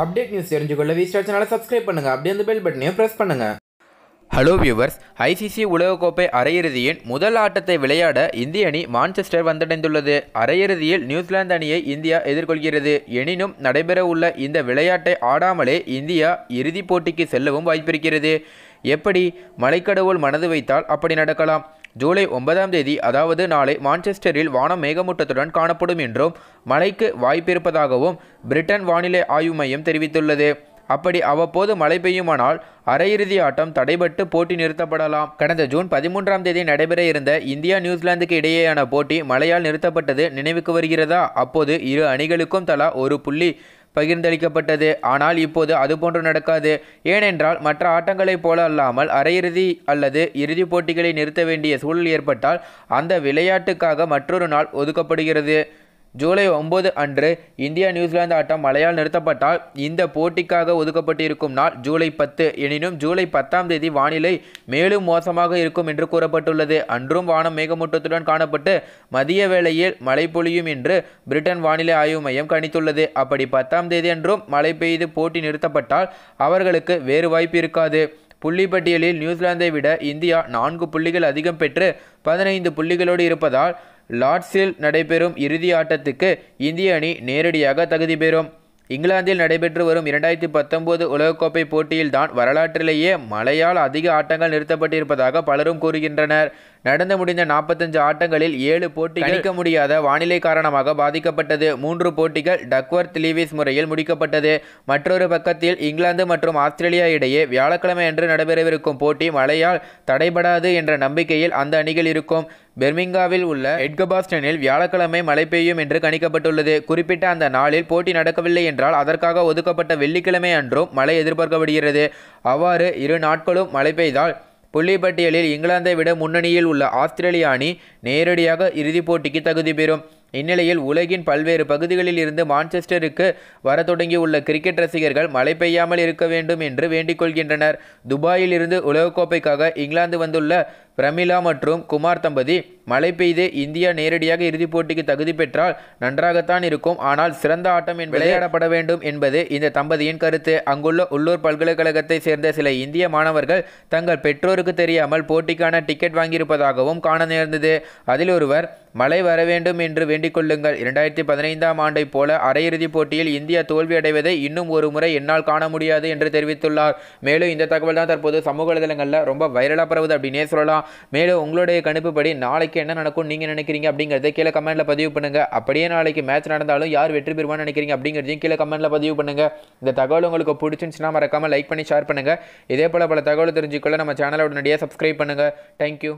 update news தெரிஞ்சுக்கொள்ள கொள்ள star சேனலை subscribe பண்ணுங்கள் அப்படியே அந்த பெல் பட்டனையும் ப்ரெஸ் பண்ணுங்கள் ஹலோ வியூவர்ஸ் ஐசிசி உலகக்கோப்பை அரையிறுதியின் முதல் ஆட்டத்தை விளையாட இந்திய அணி மான்செஸ்டர் வந்தடைந்துள்ளது அரையிறுதியில் நியூசிலாந்து அணியை இந்தியா எதிர்கொள்கிறது எனினும் நடைபெறவுள்ள இந்த விளையாட்டை ஆடாமலே இந்தியா இறுதிப் போட்டிக்கு செல்லவும் வாய்ப்பிருக்கிறது எப்படி மலைக்கடவுள் மனது வைத்தால் அப்படி நடக்கலாம் ஜூலை ஒன்பதாம் தேதி அதாவது நாளை மான்செஸ்டரில் வானம் மேகமூட்டத்துடன் காணப்படும் என்றும் மழைக்கு வாய்ப்பிருப்பதாகவும் பிரிட்டன் வானிலை ஆய்வு மையம் தெரிவித்துள்ளது அப்படி அவ்வப்போது மழை பெய்யுமானால் அரையிறுதி ஆட்டம் தடைபட்டு போட்டி நிறுத்தப்படலாம் கடந்த ஜூன் பதிமூன்றாம் தேதி நடைபெற இருந்த இந்தியா நியூசிலாந்துக்கு இடையேயான போட்டி மழையால் நிறுத்தப்பட்டது நினைவுக்கு வருகிறதா அப்போது இரு அணிகளுக்கும் தலா ஒரு புள்ளி பகிர்ந்தளிக்கப்பட்டது ஆனால் இப்போது அதுபோன்று நடக்காது ஏனென்றால் மற்ற ஆட்டங்களைப் போல அல்லாமல் அரையிறுதி அல்லது இறுதிப் போட்டிகளை நிறுத்த வேண்டிய சூழல் ஏற்பட்டால் அந்த விளையாட்டுக்காக மற்றொரு நாள் ஒதுக்கப்படுகிறது ஜூலை ஒன்பது அன்று இந்தியா நியூசிலாந்து ஆட்டம் மழையால் நிறுத்தப்பட்டால் இந்த போட்டிக்காக ஒதுக்கப்பட்டிருக்கும் நாள் ஜூலை பத்து எனினும் ஜூலை பத்தாம் தேதி வானிலை மேலும் மோசமாக இருக்கும் என்று கூறப்பட்டுள்ளது அன்றும் வானம் மேகமூட்டத்துடன் காணப்பட்டு மதிய வேளையில் மழை பொழியும் என்று பிரிட்டன் வானிலை ஆய்வு மையம் கணித்துள்ளது அப்படி பத்தாம் தேதி அன்றும் மழை பெய்து போட்டி நிறுத்தப்பட்டால் அவர்களுக்கு வேறு வாய்ப்பு இருக்காது புள்ளிப்பட்டியலில் நியூசிலாந்தை விட இந்தியா நான்கு புள்ளிகள் அதிகம் பெற்று பதினைந்து புள்ளிகளோடு இருப்பதால் லார்ட்ஸில் நடைபெறும் இறுதி ஆட்டத்துக்கு இந்திய அணி நேரடியாக தகுதி பெறும் இங்கிலாந்தில் நடைபெற்று வரும் இரண்டாயிரத்தி பத்தொன்பது உலகக்கோப்பை போட்டியில்தான் வரலாற்றிலேயே மழையால் அதிக ஆட்டங்கள் நிறுத்தப்பட்டிருப்பதாக பலரும் கூறுகின்றனர் நடந்து முடிந்த நாற்பத்தஞ்சு ஆட்டங்களில் ஏழு போட்டி கணிக்க முடியாத வானிலை காரணமாக பாதிக்கப்பட்டது மூன்று போட்டிகள் டக்வர்த் லீவிஸ் முறையில் முடிக்கப்பட்டது மற்றொரு பக்கத்தில் இங்கிலாந்து மற்றும் ஆஸ்திரேலியா இடையே வியாழக்கிழமை அன்று நடைபெறவிருக்கும் போட்டி மழையால் தடைபடாது என்ற நம்பிக்கையில் அந்த அணிகள் இருக்கும் பெர்மிங்காவில் உள்ள எட்கபாஸ்டனில் வியாழக்கிழமை மழை பெய்யும் என்று கணிக்கப்பட்டுள்ளது குறிப்பிட்ட அந்த நாளில் போட்டி நடக்கவில்லை என்றால் அதற்காக ஒதுக்கப்பட்ட வெள்ளிக்கிழமை அன்றும் மழை எதிர்பார்க்கப்படுகிறது அவ்வாறு இரு நாட்களும் மழை பெய்தால் புள்ளிப்பட்டியலில் இங்கிலாந்தை விட முன்னணியில் உள்ள ஆஸ்திரேலிய அணி நேரடியாக இறுதிப் போட்டிக்கு தகுதி பெறும் இந்நிலையில் உலகின் பல்வேறு பகுதிகளில் இருந்து மான்செஸ்டருக்கு வர தொடங்கியுள்ள கிரிக்கெட் ரசிகர்கள் மழை பெய்யாமல் இருக்க வேண்டும் என்று வேண்டிக் கொள்கின்றனர் துபாயில் இருந்து உலகக்கோப்பைக்காக இங்கிலாந்து வந்துள்ள பிரமிளா மற்றும் குமார் தம்பதி மழை பெய்து இந்தியா நேரடியாக இறுதிப் போட்டிக்கு தகுதி பெற்றால் நன்றாகத்தான் இருக்கும் ஆனால் சிறந்த ஆட்டம் விளையாடப்பட வேண்டும் என்பது இந்த தம்பதியின் கருத்து அங்குள்ள உள்ளூர் பல்கலைக்கழகத்தை சேர்ந்த சில இந்திய மாணவர்கள் தங்கள் பெற்றோருக்கு தெரியாமல் போட்டிக்கான டிக்கெட் வாங்கியிருப்பதாகவும் காண நேர்ந்தது அதில் ஒருவர் மழை வர வேண்டும் என்று வேண்டிக் கொள்ளுங்கள் இரண்டாயிரத்தி பதினைந்தாம் ஆண்டைப் போல அரையிறுதிப் போட்டியில் இந்தியா தோல்வியடைவதை இன்னும் ஒரு முறை என்னால் காண முடியாது என்று தெரிவித்துள்ளார் மேலும் இந்த தகவல் தான் தற்போது சமூக வலைதளங்களில் ரொம்ப வைரலாக பரவுது அப்படின்னே சொல்லலாம் மேலும் உங்களுடைய கணிப்புப்படி நாளைக்கு என்ன நடக்கும் நீங்கள் நினைக்கிறீங்க அப்படிங்கிறத கீழே கமெண்ட்டில் பதிவு பண்ணுங்கள் அப்படியே நாளைக்கு மேட்ச் நடந்தாலும் யார் வெற்றி பெறுவான்னு நினைக்கிறீங்க அப்படிங்கிறதையும் கீழே கமெண்ட்டில் பதிவு பண்ணுங்கள் இந்த தகவல் உங்களுக்கு பிடிச்சிருந்துச்சுன்னா மறக்காமல் லைக் பண்ணி ஷேர் பண்ணுங்கள் இதே போல் பல தகவல் தெரிஞ்சுக்கொள்ள நம்ம சேனலை உடனடியாக சப்ஸ்கிரைப் பண்ணுங்கள் தேங்க்யூ